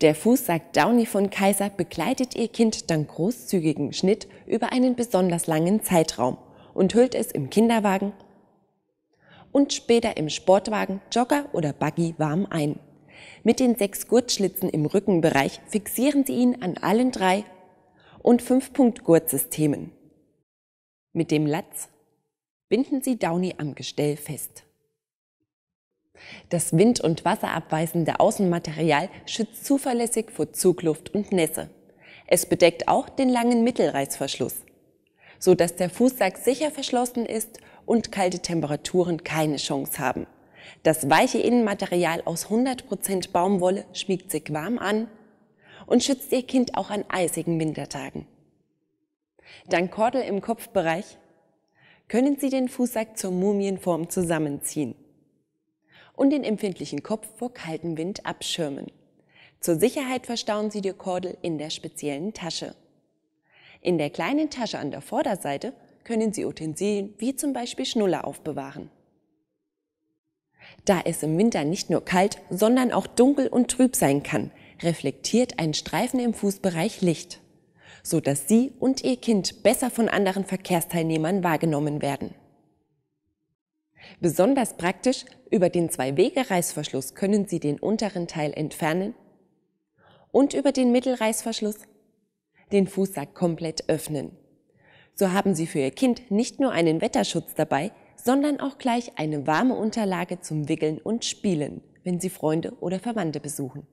Der Fußsack Downy von Kaiser begleitet ihr Kind dank großzügigen Schnitt über einen besonders langen Zeitraum und hüllt es im Kinderwagen und später im Sportwagen, Jogger oder Buggy warm ein. Mit den sechs Gurtschlitzen im Rückenbereich fixieren sie ihn an allen drei und fünf punkt gurtsystemen Mit dem Latz binden sie Downy am Gestell fest. Das wind- und wasserabweisende Außenmaterial schützt zuverlässig vor Zugluft und Nässe. Es bedeckt auch den langen Mittelreißverschluss, so dass der Fußsack sicher verschlossen ist und kalte Temperaturen keine Chance haben. Das weiche Innenmaterial aus 100% Baumwolle schmiegt sich warm an und schützt Ihr Kind auch an eisigen Wintertagen. Dank Kordel im Kopfbereich können Sie den Fußsack zur Mumienform zusammenziehen und den empfindlichen Kopf vor kaltem Wind abschirmen. Zur Sicherheit verstauen Sie die Kordel in der speziellen Tasche. In der kleinen Tasche an der Vorderseite können Sie Utensilien wie zum Beispiel Schnuller aufbewahren. Da es im Winter nicht nur kalt, sondern auch dunkel und trüb sein kann, reflektiert ein Streifen im Fußbereich Licht, sodass Sie und Ihr Kind besser von anderen Verkehrsteilnehmern wahrgenommen werden. Besonders praktisch, über den Zwei-Wege-Reißverschluss können Sie den unteren Teil entfernen und über den Mittelreißverschluss den Fußsack komplett öffnen. So haben Sie für Ihr Kind nicht nur einen Wetterschutz dabei, sondern auch gleich eine warme Unterlage zum Wickeln und Spielen, wenn Sie Freunde oder Verwandte besuchen.